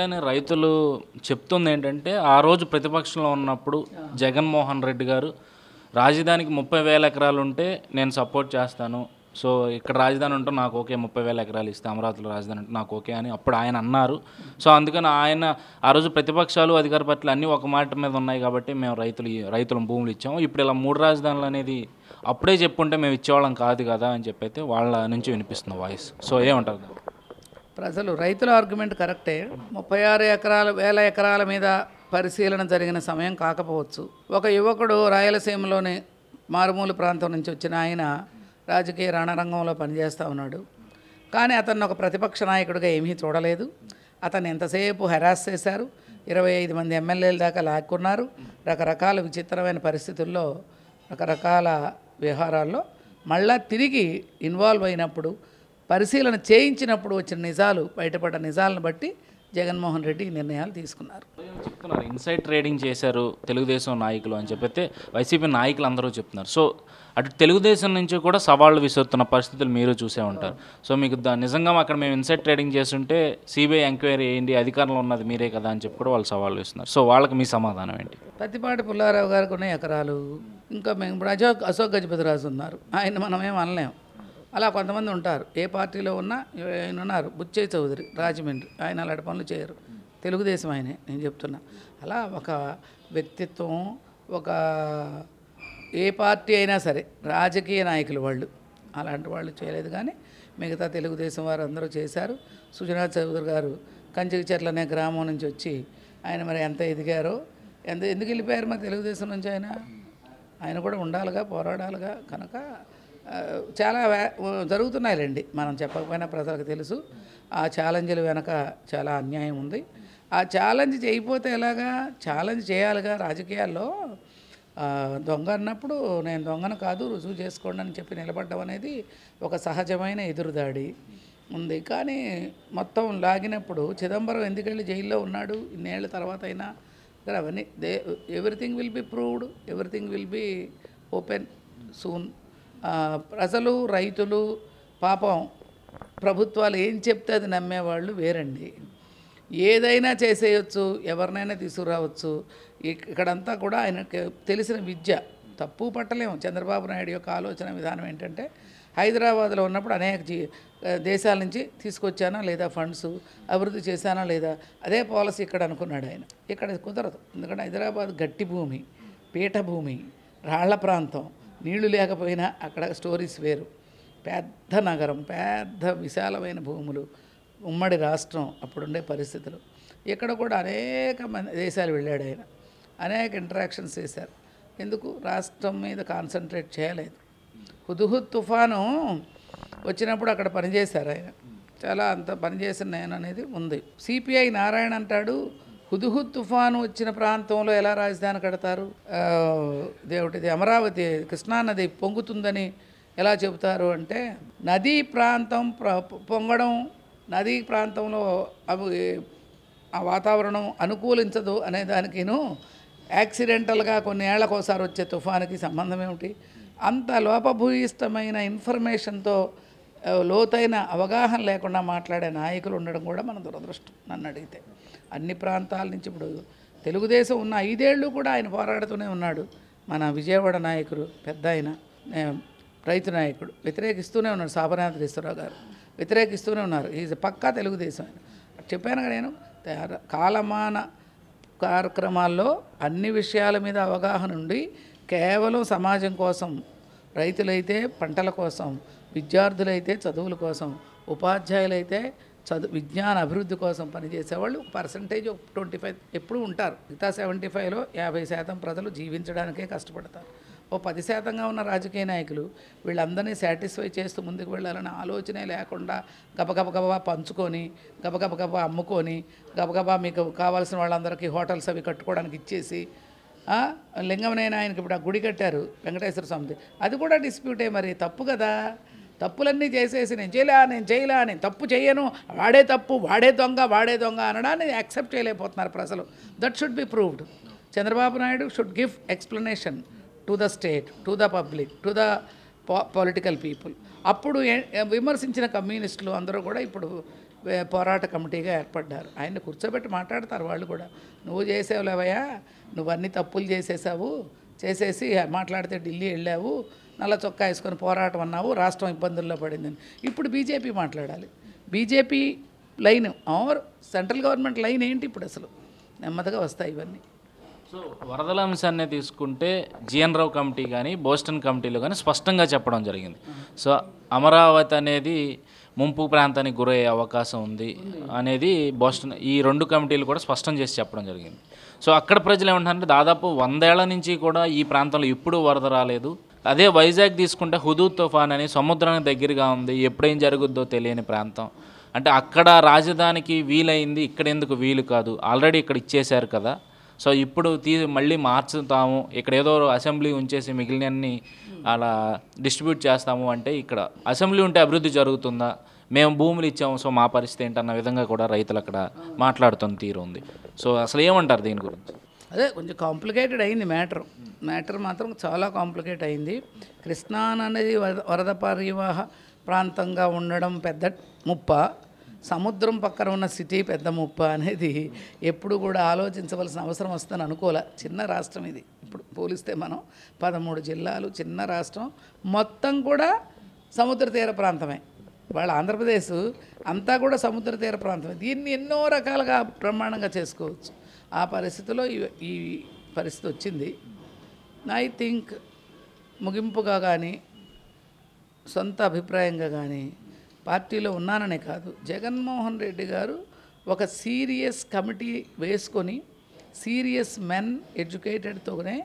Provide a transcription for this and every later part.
కానీ రైతులు చెప్తుంది ఏంటంటే ఆ రోజు ప్రతిపక్షంలో ఉన్నప్పుడు జగన్మోహన్ రెడ్డి గారు రాజధానికి ముప్పై వేల ఎకరాలు ఉంటే నేను సపోర్ట్ చేస్తాను సో ఇక్కడ రాజధాని ఉంటే నాకు ఓకే ముప్పై వేల ఎకరాలు ఇస్తే అమరావతిలో రాజధాని ఉంటే నాకు ఓకే అని అప్పుడు ఆయన అన్నారు సో అందుకని ఆయన ఆ రోజు ప్రతిపక్షాలు అధికార పార్టీలు అన్నీ ఒక మాట మీద ఉన్నాయి కాబట్టి మేము రైతులు రైతులం భూములు ఇచ్చాము ఇప్పుడు ఇలా మూడు రాజధానులు అనేది అప్పుడే చెప్పుంటే మేము ఇచ్చేవాళ్ళం కాదు కదా అని చెప్పైతే వాళ్ళ నుంచి వినిపిస్తున్న వాయిస్ సో ఏమంటారు ప్రజలు రైతుల ఆర్గ్యుమెంట్ కరెక్టే ముప్పై ఆరు ఎకరాల వేల ఎకరాల మీద పరిశీలన జరిగిన సమయం కాకపోవచ్చు ఒక యువకుడు రాయలసీమలోని మారుమూల ప్రాంతం నుంచి వచ్చిన ఆయన రాజకీయ రణరంగంలో పనిచేస్తూ ఉన్నాడు కానీ అతన్ని ఒక ప్రతిపక్ష నాయకుడిగా ఏమీ చూడలేదు అతను ఎంతసేపు హెరాస్ చేశారు ఇరవై ఐదు మంది ఎమ్మెల్యేల దాకా లాక్కున్నారు రకరకాల విచిత్రమైన పరిస్థితుల్లో రకరకాల వ్యవహారాల్లో మళ్ళా తిరిగి ఇన్వాల్వ్ అయినప్పుడు పరిశీలన చేయించినప్పుడు వచ్చిన నిజాలు బయటపడ్డ నిజాలను బట్టి జగన్మోహన్ రెడ్డి నిర్ణయాలు తీసుకున్నారు చెప్తున్నారు ఇన్సైడ్ ట్రేడింగ్ చేశారు తెలుగుదేశం నాయకులు అని చెప్పితే వైసీపీ నాయకులు అందరూ చెప్తున్నారు సో అటు తెలుగుదేశం నుంచి కూడా సవాళ్ళు విసురుతున్న పరిస్థితులు మీరు చూసే ఉంటారు సో మీకు నిజంగా అక్కడ మేము ఇన్సైడ్ ట్రేడింగ్ చేస్తుంటే సిబిఐ ఎంక్వైరీ ఏంటి అధికారంలో ఉన్నది మీరే కదా అని చెప్పి కూడా వాళ్ళు సవాళ్ళు ఇస్తున్నారు సో వాళ్ళకి మీ సమాధానం ఏంటి ప్రతిపాటి పుల్లారావు గారికి ఉన్న ఎకరాలు ఇంకా మేము ఇప్పుడు అశోక్ అశోక్ రాజు ఉన్నారు ఆయన మనం ఏం అనలేము అలా కొంతమంది ఉంటారు ఏ పార్టీలో ఉన్నా ఆయన ఉన్నారు బుచ్చయ్య చౌదరి రాజమండ్రి ఆయన అలాంటి పనులు చేయరు తెలుగుదేశం ఆయనే నేను చెప్తున్నా అలా ఒక వ్యక్తిత్వం ఒక ఏ పార్టీ అయినా సరే రాజకీయ నాయకులు వాళ్ళు అలాంటి వాళ్ళు చేయలేదు కానీ మిగతా తెలుగుదేశం వారు అందరూ చేశారు సుజనా చౌదరి గారు కంచికచెట్ల అనే గ్రామం నుంచి వచ్చి ఆయన మరి ఎంత ఎదిగారో ఎంత ఎందుకు వెళ్ళిపోయారు మరి తెలుగుదేశం నుంచి ఆయన ఆయన కూడా ఉండాలిగా పోరాడాలిగా కనుక చాలా జరుగుతున్నాయిలేండి మనం చెప్పకపోయినా ప్రజలకు తెలుసు ఆ ఛాలెంజ్లు వెనక చాలా అన్యాయం ఉంది ఆ ఛాలెంజ్ చేయకపోతే ఎలాగా ఛాలెంజ్ చేయాలిగా రాజకీయాల్లో దొంగ అన్నప్పుడు నేను దొంగను కాదు రుజువు చేసుకోండి అని చెప్పి నిలబడ్డం అనేది ఒక సహజమైన ఎదురుదాడి ఉంది కానీ మొత్తం లాగినప్పుడు చిదంబరం ఎందుకెళ్ళి జైల్లో ఉన్నాడు ఇన్నేళ్ళ తర్వాత అయినా అవన్నీ they everything will be proved everything will be open soon ప్రజలు రైతులు పాపం ప్రభుత్వాలు ఏం చెప్తే అది నమ్మేవాళ్ళు వేరండి ఏదైనా చేసేయచ్చు ఎవరినైనా తీసుకురావచ్చు ఇక్కడంతా కూడా ఆయనకి తెలిసిన విద్య తప్పు పట్టలేము చంద్రబాబు నాయుడు యొక్క ఆలోచన విధానం ఏంటంటే హైదరాబాద్లో ఉన్నప్పుడు అనేక దేశాల నుంచి తీసుకొచ్చానా లేదా ఫండ్స్ అభివృద్ధి చేశానా లేదా అదే పాలసీ ఇక్కడ అనుకున్నాడు ఆయన ఇక్కడ కుదరదు ఎందుకంటే హైదరాబాద్ గట్టి భూమి పీఠభూమి రాళ్ల ప్రాంతం నీళ్లు లేకపోయినా అక్కడ స్టోరీస్ వేరు పెద్ద నగరం పెద్ద విశాలమైన భూములు ఉమ్మడి రాష్ట్రం అప్పుడుండే పరిస్థితులు ఇక్కడ కూడా అనేక మంది దేశాలు వెళ్ళాడు ఆయన అనేక ఇంటరాక్షన్స్ చేశారు ఎందుకు రాష్ట్రం మీద కాన్సన్ట్రేట్ చేయలేదు హుదుహుద్ తుఫాను వచ్చినప్పుడు అక్కడ పనిచేశారు ఆయన చాలా అంత పనిచేసిన నేను అనేది ఉంది సిపిఐ నారాయణ అంటాడు హుదుహుద్ తుఫాను వచ్చిన ప్రాంతంలో ఎలా రాజధాని కడతారు దేవుటిది అమరావతి కృష్ణానది పొంగుతుందని ఎలా చెబుతారు అంటే నదీ ప్రాంతం పొంగడం నదీ ప్రాంతంలో అవి ఆ వాతావరణం అనుకూలించదు అనే దానికిను యాక్సిడెంటల్గా కొన్ని ఏళ్లకోసారి వచ్చే తుఫానికి సంబంధం ఏమిటి అంత లోపభూయిష్టమైన ఇన్ఫర్మేషన్తో లోతైన అవగాహన లేకుండా మాట్లాడే నాయకులు ఉండడం కూడా మన దురదృష్టం నన్ను అడిగితే అన్ని ప్రాంతాల నుంచి ఇప్పుడు తెలుగుదేశం ఉన్న ఐదేళ్ళు కూడా ఆయన పోరాడుతూనే ఉన్నాడు మన విజయవాడ నాయకుడు పెద్ద ఆయన రైతు నాయకుడు వ్యతిరేకిస్తూనే ఉన్నాడు సాబరనాథ కృష్ణరావు గారు వ్యతిరేకిస్తూనే ఉన్నారు ఈజ్ పక్కా తెలుగుదేశం ఆయన చెప్పాను కదా నేను కాలమాన కార్యక్రమాల్లో అన్ని విషయాల మీద అవగాహన ఉండి కేవలం సమాజం కోసం రైతులైతే పంటల కోసం విద్యార్థులైతే చదువుల కోసం ఉపాధ్యాయులైతే చదువు విజ్ఞాన అభివృద్ధి కోసం పనిచేసేవాళ్ళు ఒక పర్సంటేజ్ ట్వంటీ ఫైవ్ ఎప్పుడు ఉంటారు మిగతా సెవెంటీ ఫైవ్లో యాభై శాతం ప్రజలు జీవించడానికే కష్టపడతారు ఓ పది శాతంగా ఉన్న రాజకీయ నాయకులు వీళ్ళందరినీ సాటిస్ఫై చేస్తూ ముందుకు వెళ్ళాలనే ఆలోచనే లేకుండా గబగబగబా పంచుకొని గబగబగబా అమ్ముకొని గబగబా మీకు కావాల్సిన వాళ్ళందరికీ హోటల్స్ అవి కట్టుకోవడానికి ఇచ్చేసి లింగమనైనా ఆయనకి ఇప్పుడు ఆ గుడి కట్టారు వెంకటేశ్వర స్వామిది అది కూడా డిస్ప్యూటే మరి తప్పు కదా తప్పులన్నీ చేసేసి నేను చేయలే నేను చేయలే నేను తప్పు చేయను వాడే తప్పు వాడే దొంగ వాడే దొంగ అనడాన్ని యాక్సెప్ట్ చేయలేకపోతున్నారు ప్రజలు that should be proved Chandrababu Naidu should give explanation to the state to the public to the political people అప్పుడు విమర్శించిన కమ్యూనిస్టులు అందరూ కూడా ఇప్పుడు పోరాట కమిటీగా ఏర్పడ్డారు ఆయన కూర్చోబెట్టి మాట్లాడతారు వాళ్ళు కూడా నువ్వు చేసావు లేవయ్యా నువ్వన్నీ తప్పులు చేసేసావు చేసేసి మాట్లాడితే ఢిల్లీ వెళ్ళావు నల్ల చొక్కా వేసుకొని పోరాటం అన్నావు రాష్ట్రం ఇబ్బందుల్లో పడిందని ఇప్పుడు బీజేపీ మాట్లాడాలి BJP line over central government line ఏంటి ఇప్పుడు అసలు నెమ్మదిగా వస్తాయి ఇవన్నీ సో వరదల అంశాన్ని తీసుకుంటే జిఎన్ రావు కమిటీ కానీ బోస్టన్ కమిటీలో కానీ స్పష్టంగా చెప్పడం జరిగింది సో అమరావతి అనేది ముంపు ప్రాంతానికి గురయ్యే అవకాశం ఉంది అనేది బోస్టన్ ఈ రెండు కమిటీలు కూడా స్పష్టం చేసి చెప్పడం జరిగింది సో అక్కడ ప్రజలు ఏమంటారంటే దాదాపు వందేళ్ల నుంచి కూడా ఈ ప్రాంతంలో ఎప్పుడూ వరద రాలేదు అదే వైజాగ్ తీసుకుంటే హుదూద్ తుఫాన్ అని సముద్రానికి దగ్గరగా ఉంది ఎప్పుడేం జరుగుద్దో తెలియని ప్రాంతం అంటే అక్కడ రాజధానికి వీలైంది ఇక్కడ ఎందుకు వీలు కాదు ఆల్రెడీ ఇక్కడ ఇచ్చేశారు కదా సో ఇప్పుడు తీ మళ్ళీ మార్చుతాము ఇక్కడ ఏదో అసెంబ్లీ ఉంచేసి మిగిలినన్ని అలా డిస్ట్రిబ్యూట్ చేస్తాము అంటే ఇక్కడ అసెంబ్లీ ఉంటే అభివృద్ధి జరుగుతుందా మేము భూములు ఇచ్చాము సో మా పరిస్థితి ఏంటన్న విధంగా కూడా రైతులు అక్కడ మాట్లాడుతున్న తీరు ఉంది సో అసలు ఏమంటారు దీని గురించి అదే కొంచెం కాంప్లికేటెడ్ అయింది మ్యాటర్ మ్యాటర్ మాత్రం చాలా కాంప్లికేట్ అయింది కృష్ణాన్ అనేది వరద పరివాహ ప్రాంతంగా ఉండడం పెద్ద ముప్ప సముద్రం పక్కన ఉన్న సిటీ పెద్ద ముప్ప అనేది ఎప్పుడు కూడా ఆలోచించవలసిన అవసరం వస్తుందని అనుకోలే చిన్న రాష్ట్రం ఇది ఇప్పుడు పోలిస్తే మనం పదమూడు జిల్లాలు చిన్న రాష్ట్రం మొత్తం కూడా సముద్ర తీర ప్రాంతమే వాళ్ళ ఆంధ్రప్రదేశ్ అంతా కూడా సముద్ర తీర ప్రాంతమే దీన్ని ఎన్నో రకాలుగా బ్రహ్మాండంగా చేసుకోవచ్చు ఆ పరిస్థితిలో ఈ పరిస్థితి వచ్చింది ఐ థింక్ ముగింపుగా కానీ సొంత అభిప్రాయంగా కానీ పార్టీలో ఉన్నాననే కాదు జగన్మోహన్ రెడ్డి గారు ఒక సీరియస్ కమిటీ వేసుకొని సీరియస్ మెన్ ఎడ్యుకేటెడ్తోనే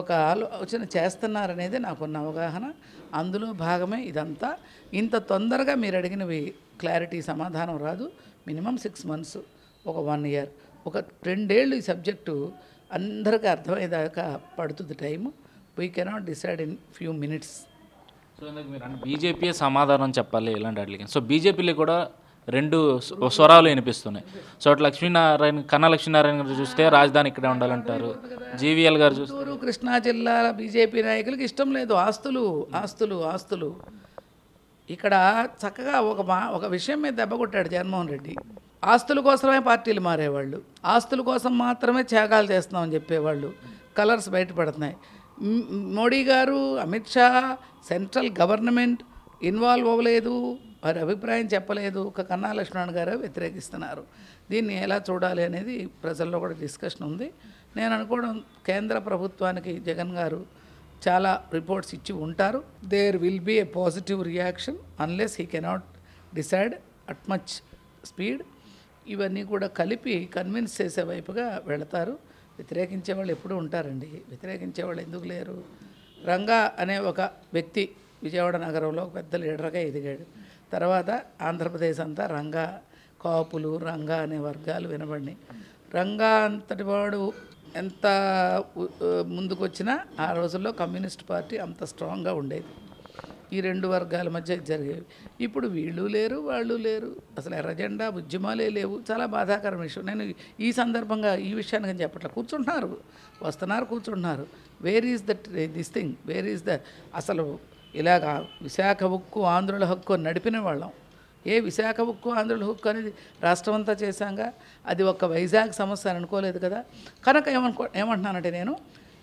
ఒక ఆలోచన చేస్తున్నారనేది నాకున్న అవగాహన అందులో భాగమే ఇదంతా ఇంత తొందరగా మీరు అడిగినవి క్లారిటీ సమాధానం రాదు మినిమం సిక్స్ మంత్స్ ఒక వన్ ఇయర్ ఒక రెండేళ్ళు ఈ సబ్జెక్టు అందరికీ అర్థమయ్యేదాకా పడుతుంది time we cannot decide in few minutes BJP సమాధానం చెప్పాలి ఇలాంటి వాటికి సో బీజేపీలో కూడా రెండు స్వరాలు వినిపిస్తున్నాయి సో అటు లక్ష్మీనారాయణ కన్నా లక్ష్మీనారాయణ గారు చూస్తే రాజధాని ఇక్కడే ఉండాలంటారు జీవీఎల్ గారు చూస్తారు కృష్ణా జిల్లా బీజేపీ నాయకులకు ఇష్టం లేదు ఆస్తులు ఆస్తులు ఆస్తులు ఇక్కడ చక్కగా ఒక మా ఒక విషయం మీద దెబ్బ కొట్టాడు జగన్మోహన్ రెడ్డి ఆస్తుల కోసమే పార్టీలు మారేవాళ్ళు ఆస్తుల కోసం మాత్రమే త్యాగాలు చేస్తున్నామని చెప్పేవాళ్ళు కలర్స్ బయటపడుతున్నాయి మోడీ గారు Amit Shah central government involve అవ్వలేదు వారి అభిప్రాయం చెప్పలేదు ఒక కన్నా లక్ష్మణ్ గారు వ్యతిరేకిస్తున్నారు దీన్ని ఎలా చూడాలి అనేది ప్రజల్లో కూడా డిస్కషన్ ఉంది నేను అనుకోవడం కేంద్ర ప్రభుత్వానికి జగన్ గారు చాలా రిపోర్ట్స్ ఇచ్చి ఉంటారు there will be a positive reaction unless he cannot decide at much speed ఇవన్నీ కూడా కలిపి కన్విన్స్ చేసే వైపుగా వెళతారు వ్యతిరేకించే వాళ్ళు ఎప్పుడూ ఉంటారండి వ్యతిరేకించే వాళ్ళు ఎందుకు లేరు రంగా అనే ఒక వ్యక్తి విజయవాడ నగరంలో పెద్ద లీడర్గా ఎదిగాడు తర్వాత ఆంధ్రప్రదేశ్ అంతా రంగా కాపులు రంగా అనే వర్గాలు వినబడినాయి రంగా అంతటి వాడు ఎంత ముందుకొచ్చినా ఆ రోజుల్లో కమ్యూనిస్ట్ పార్టీ అంత స్ట్రాంగ్గా ఉండేది ఈ రెండు వర్గాల మధ్య జరిగేవి ఇప్పుడు వీళ్ళు లేరు వాళ్ళు లేరు అసలు ఎర్రజెండా ఉద్యమాలే లేవు చాలా బాధాకరమైన విషయం నేను ఈ సందర్భంగా ఈ విషయాన్ని చెప్పట్లా కూర్చుంటున్నారు వస్తున్నారు కూర్చుంటున్నారు where is that this thing where is the అసలు ఇలాగ విశాఖ ఉక్కు ఆంధ్రుల హక్కు నడిపిన వాళ్ళం ఏ విశాఖ ఉక్కు ఆంధ్రుల హక్కు అనేది రాష్ట్రం అంతా చేశాంగా అది ఒక వైజాగ్ సమస్య అని అనుకోలేదు కదా కనుక ఏమనుకో ఏమంటున్నానంటే నేను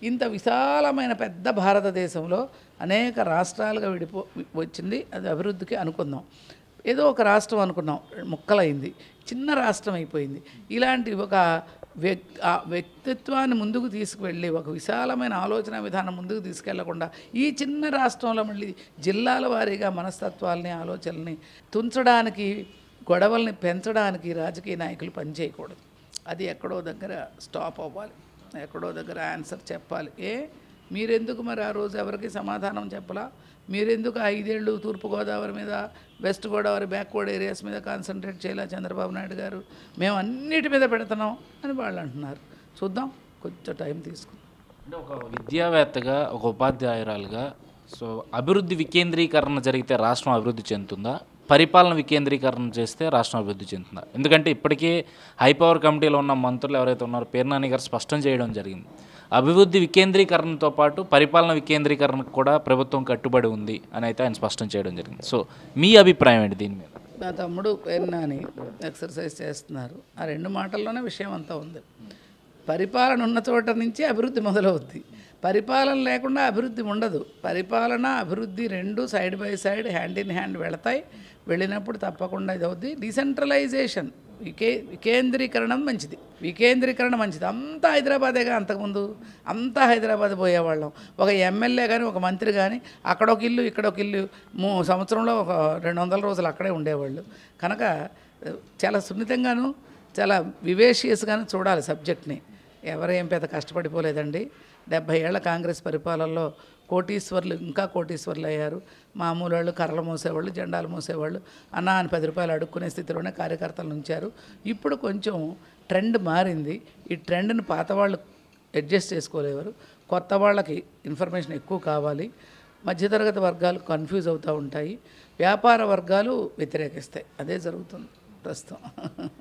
ఇంత విశాలమైన పెద్ద భారతదేశంలో అనేక రాష్ట్రాలుగా విడిపో వచ్చింది అది అభివృద్ధికి అనుకుందాం ఏదో ఒక రాష్ట్రం అనుకున్నాం ముక్కలైంది చిన్న రాష్ట్రం అయిపోయింది ఇలాంటి ఒక వ్యక్తిత్వాన్ని ముందుకు తీసుకువెళ్ళి ఒక విశాలమైన ఆలోచన విధానం ముందుకు తీసుకెళ్లకుండా ఈ చిన్న రాష్ట్రంలో మళ్ళీ జిల్లాల వారీగా మనస్తత్వాలని ఆలోచనల్ని తుంచడానికి గొడవల్ని పెంచడానికి రాజకీయ నాయకులు పనిచేయకూడదు అది ఎక్కడో దగ్గర స్టాప్ అవ్వాలి ఎక్కడో దగ్గర ఆన్సర్ చెప్పాలి ఏ మీరెందుకు మరి ఆ రోజు ఎవరికి సమాధానం చెప్పలా మీరెందుకు ఐదేళ్ళు తూర్పుగోదావరి మీద వెస్ట్ గోదావరి బ్యాక్వర్డ్ ఏరియాస్ మీద కాన్సన్ట్రేట్ చేయాల చంద్రబాబు నాయుడు గారు మేము అన్నిటి మీద పెడుతున్నాం అని వాళ్ళు అంటున్నారు చూద్దాం కొంచెం టైం తీసుకుందాం అంటే ఒక విద్యావేత్తగా ఒక ఉపాధ్యాయురాలుగా సో అభివృద్ధి వికేంద్రీకరణ జరిగితే రాష్ట్రం అభివృద్ధి చెందుతుందా పరిపాలన వికేంద్రీకరణ చేస్తే రాష్ట్రం అభివృద్ధి చెందుతుంది ఎందుకంటే ఇప్పటికే హై పవర్ కమిటీలో ఉన్న మంత్రులు ఎవరైతే ఉన్నారో పేర్నాని గారు స్పష్టం చేయడం జరిగింది అభివృద్ధి వికేంద్రీకరణతో పాటు పరిపాలన వికేంద్రీకరణకు కూడా ప్రభుత్వం కట్టుబడి ఉంది అని అయితే ఆయన స్పష్టం చేయడం జరిగింది సో మీ అభిప్రాయం ఏంటి దీని మీద నా తమ్ముడు పేర్నాని ఎక్సర్సైజ్ చేస్తున్నారు ఆ రెండు మాటల్లోనే విషయం అంతా ఉంది పరిపాలన ఉన్న చోట నుంచి అభివృద్ధి మొదలవుద్ది పరిపాలన లేకుండా అభివృద్ధి ఉండదు పరిపాలన అభివృద్ధి రెండు side by side hand in hand వెళతాయి వెళ్ళినప్పుడు తప్పకుండా ఇది అవుద్ది డిసెంట్రలైజేషన్ వికే వికేంద్రీకరణ మంచిది వికేంద్రీకరణ మంచిది అంతా హైదరాబాదేగా అంతకుముందు అంతా హైదరాబాద్ పోయేవాళ్ళం ఒక ఎమ్మెల్యే కానీ ఒక మంత్రి కానీ అక్కడ ఒక ఇల్లు ఇక్కడ ఒక ఇల్లు మూ సంవత్సరంలో ఒక రెండు వందల రోజులు అక్కడే ఉండేవాళ్ళు కనుక చాలా సున్నితంగాను చాలా వివేషియస్గాను చూడాలి సబ్జెక్ట్ని ఎవరేం పెద్ద కష్టపడిపోలేదండి డెబ్భై ఏళ్ల కాంగ్రెస్ పరిపాలనలో కోటీశ్వర్లు ఇంకా కోటీశ్వర్లు అయ్యారు మామూలు వాళ్ళు కర్రలు మోసేవాళ్ళు జెండాలు మోసేవాళ్ళు అన్న అని పది రూపాయలు అడుక్కునే స్థితిలోనే కార్యకర్తలు ఉంచారు ఇప్పుడు కొంచెం ట్రెండ్ మారింది ఈ ట్రెండ్ని పాత వాళ్ళు అడ్జస్ట్ చేసుకోలేవారు కొత్త వాళ్ళకి ఇన్ఫర్మేషన్ ఎక్కువ కావాలి మధ్యతరగతి వర్గాలు కన్ఫ్యూజ్ అవుతూ ఉంటాయి వ్యాపార వర్గాలు వ్యతిరేకిస్తాయి అదే జరుగుతుంది ప్రస్తుతం